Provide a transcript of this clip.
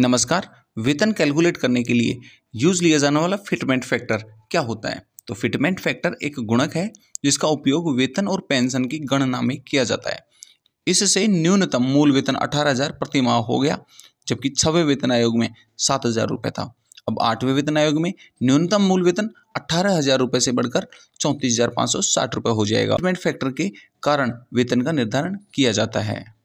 नमस्कार वेतन कैलकुलेट करने के लिए यूज लिया जाने वाला फिटमेंट फैक्टर क्या होता है तो फिटमेंट फैक्टर एक गुणक है जिसका उपयोग वेतन और पेंशन की गणना में किया जाता है इससे न्यूनतम मूल वेतन अठारह हज़ार प्रति माह हो गया जबकि छवे वेतन आयोग में सात हज़ार रुपये था अब आठवें वेतन आयोग में न्यूनतम मूल वेतन अठारह हज़ार रुपये से बढ़कर चौंतीस हज़ार पाँच सौ साठ रुपये हो जाएगा फिटमेंट फैक्टर के कारण वेतन का निर्धारण किया जाता है